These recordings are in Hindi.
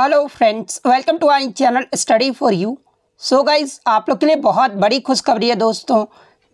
hello friends welcome to I channel study for you so guys आप लोग के लिए बहुत बड़ी खुशखबरी है दोस्तों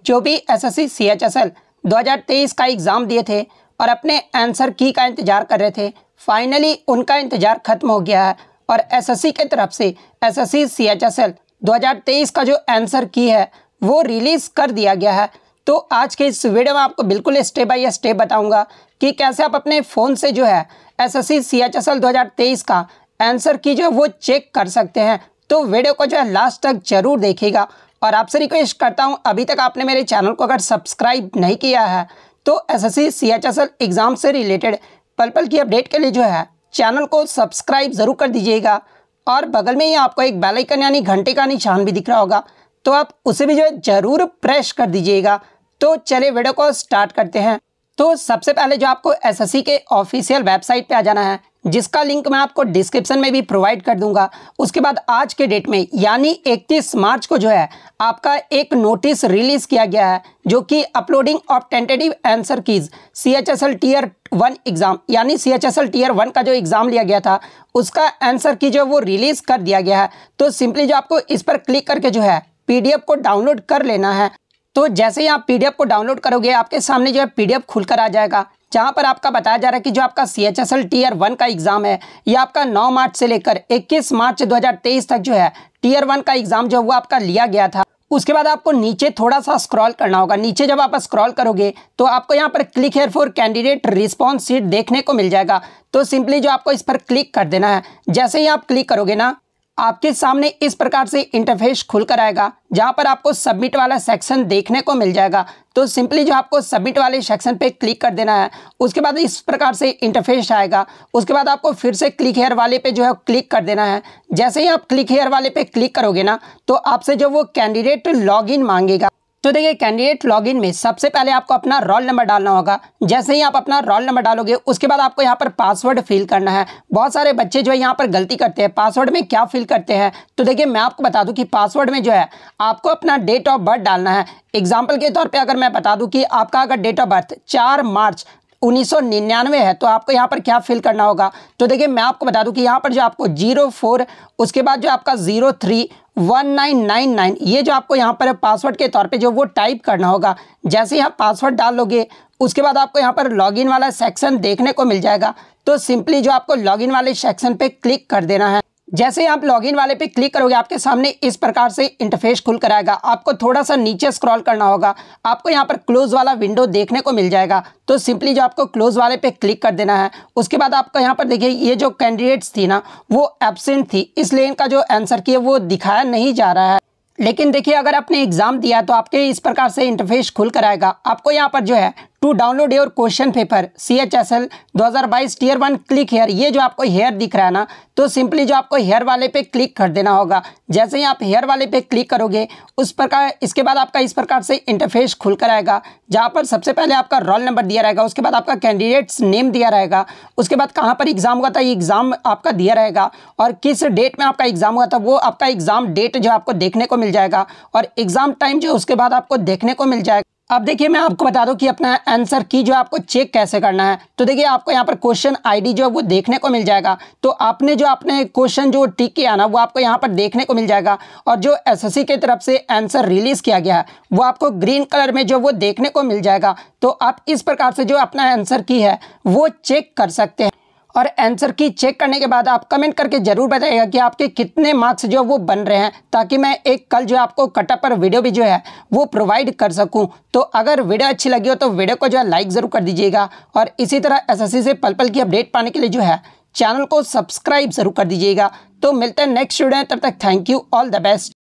जो भी एसएससी सीएचएसएल 2023 का एग्ज़ाम दिए थे और अपने आंसर की का इंतज़ार कर रहे थे फाइनली उनका इंतज़ार ख़त्म हो गया है और एसएससी के तरफ से एसएससी सीएचएसएल 2023 का जो आंसर की है वो रिलीज़ कर दिया गया है तो आज के इस वीडियो में आपको बिल्कुल स्टेप बाई स्टेप बताऊँगा कि कैसे आप अपने फ़ोन से जो है दो हजार तेईस का आंसर की जो वो चेक कर सकते हैं तो वीडियो को जो है लास्ट तक जरूर देखिएगा और आपसे रिक्वेस्ट करता हूँ अभी तक आपने मेरे चैनल को अगर सब्सक्राइब नहीं किया है तो एसएससी सीएचएसएल एग्ज़ाम से रिलेटेड पल पल की अपडेट के लिए जो है चैनल को सब्सक्राइब ज़रूर कर दीजिएगा और बगल में ही आपको एक बेल आइकन यानी घंटे का निशान भी दिख रहा होगा तो आप उसे भी जो है ज़रूर प्रेस कर दीजिएगा तो चलिए वीडियो को स्टार्ट करते हैं तो सबसे पहले जो आपको एसएससी के ऑफिशियल वेबसाइट पे आ जाना है जिसका लिंक मैं आपको डिस्क्रिप्शन में भी प्रोवाइड कर दूंगा उसके बाद आज के डेट में यानी 31 मार्च को जो है आपका एक नोटिस रिलीज़ किया गया है जो कि uploading of tentative answer keys C H S L tier one exam यानी C H S L tier one का जो एग्ज़ाम लिया गया था उसका आंसर की जो वो रिलीज़ कर दिया गया है तो सिंपली जो आपको इस पर क्लिक करके जो है पी को डाउनलोड कर लेना है तो जैसे ही आप पी को डाउनलोड करोगे आपके सामने जो है पीडीएफ खुलकर आ जाएगा जहाँ पर आपका बताया जा रहा है कि जो आपका C H S L tier one का एग्ज़ाम है ये आपका 9 मार्च से लेकर 21 मार्च 2023 तक जो है टीयर वन का एग्ज़ाम जो हुआ आपका लिया गया था उसके बाद आपको नीचे थोड़ा सा स्क्रॉल करना होगा नीचे जब आप स्क्रॉल करोगे तो आपको यहाँ पर click here for candidate response sheet देखने को मिल जाएगा तो सिंपली जो आपको इस पर क्लिक कर देना है जैसे ही आप क्लिक करोगे ना आपके सामने इस प्रकार से इंटरफेस खुलकर आएगा जहाँ पर आपको सबमिट वाला सेक्शन देखने को मिल जाएगा तो सिंपली जो आपको सबमिट वाले सेक्शन पे क्लिक कर देना है उसके बाद इस प्रकार से इंटरफेस आएगा उसके बाद आपको फिर से क्लिक हेयर वाले पे जो है क्लिक कर देना है जैसे ही आप क्लिक हेयर वाले पे क्लिक करोगे ना तो आपसे जो वो कैंडिडेट लॉग मांगेगा तो देखिए कैंडिडेट लॉगिन में सबसे पहले आपको अपना रोल नंबर डालना होगा जैसे ही आप अपना रोल नंबर डालोगे उसके बाद आपको यहाँ पर पासवर्ड फिल करना है बहुत सारे बच्चे जो है यहाँ पर गलती करते हैं पासवर्ड में क्या फिल करते हैं तो देखिए मैं आपको बता दूँ कि पासवर्ड में जो है आपको अपना डेट ऑफ बर्थ डालना है एग्जाम्पल के तौर पर अगर मैं बता दूँ कि आपका अगर डेट ऑफ बर्थ चार मार्च 1999 है तो आपको यहाँ पर क्या फिल करना होगा तो देखिए मैं आपको बता दूं कि यहाँ पर जो आपको जीरो फोर उसके बाद जो आपका ज़ीरो थ्री 1999 ये जो आपको यहाँ पर पासवर्ड के तौर पे जो वो टाइप करना होगा जैसे यहाँ पासवर्ड डाल लोगे उसके बाद आपको यहाँ पर लॉगिन वाला सेक्शन देखने को मिल जाएगा तो सिंपली जो आपको लॉगिन वाले सेक्शन पे क्लिक कर देना है जैसे आप लॉगिन वाले पे क्लिक करोगे आपके सामने इस प्रकार से इंटरफेस खुल कर आएगा आपको थोड़ा सा नीचे स्क्रॉल करना होगा आपको यहाँ पर क्लोज वाला विंडो देखने को मिल जाएगा तो सिंपली जो आपको क्लोज वाले पे क्लिक कर देना है उसके बाद आपको यहाँ पर देखिए ये जो कैंडिडेट्स थी ना वो एबसेंट थी इसलिए इनका जो आंसर किया वो दिखाया नहीं जा रहा है लेकिन देखिए अगर आपने एग्ज़ाम दिया तो आपके इस प्रकार से इंटरफेस खुल कर आएगा आपको यहाँ पर जो है to download your question paper C H S L दो हज़ार बाईस टीयर वन क्लिक हेयर ये जो आपको हेयर दिख रहा है ना तो सिंपली जो आपको हेयर वाले पे क्लिक कर देना होगा जैसे ही आप हेयर वाले पे क्लिक करोगे उस प्रकार इसके बाद आपका इस प्रकार से इंटरफेस खुलकर आएगा जहाँ पर सबसे पहले आपका रोल नंबर दिया रहेगा उसके बाद आपका कैंडिडेट्स नेम दिया रहेगा उसके बाद कहाँ पर एग्ज़ाम हुआ था ये एग्ज़ाम आपका दिया रहेगा और किस डेट में आपका एग्ज़ाम हुआ था वो आपका एग्ज़ाम डेट जो आपको देखने को मिल जाएगा और एग्ज़ाम टाइम जो उसके बाद आपको देखने को मिल जाएगा अब देखिए मैं आपको बता दूं कि अपना आंसर की जो आपको चेक कैसे करना है तो देखिए आपको यहाँ पर क्वेश्चन आईडी जो है वो देखने को मिल जाएगा तो आपने जो आपने क्वेश्चन जो टिक किया ना वो आपको यहाँ पर देखने को मिल जाएगा और जो एसएससी की तरफ से आंसर रिलीज़ किया गया है वो आपको ग्रीन कलर में जो वो देखने को मिल जाएगा तो आप इस प्रकार से जो अपना आंसर की है वो चेक कर सकते हैं और आंसर की चेक करने के बाद आप कमेंट करके ज़रूर बताइएगा कि आपके कितने मार्क्स जो वो बन रहे हैं ताकि मैं एक कल जो आपको कटअप पर वीडियो भी जो है वो प्रोवाइड कर सकूँ तो अगर वीडियो अच्छी लगी हो तो वीडियो को जो है लाइक ज़रूर कर दीजिएगा और इसी तरह एसएससी से पल पल की अपडेट पाने के लिए जो है चैनल को सब्सक्राइब ज़रूर कर दीजिएगा तो मिलते हैं नेक्स्ट वीडियो तब तक thank you all the best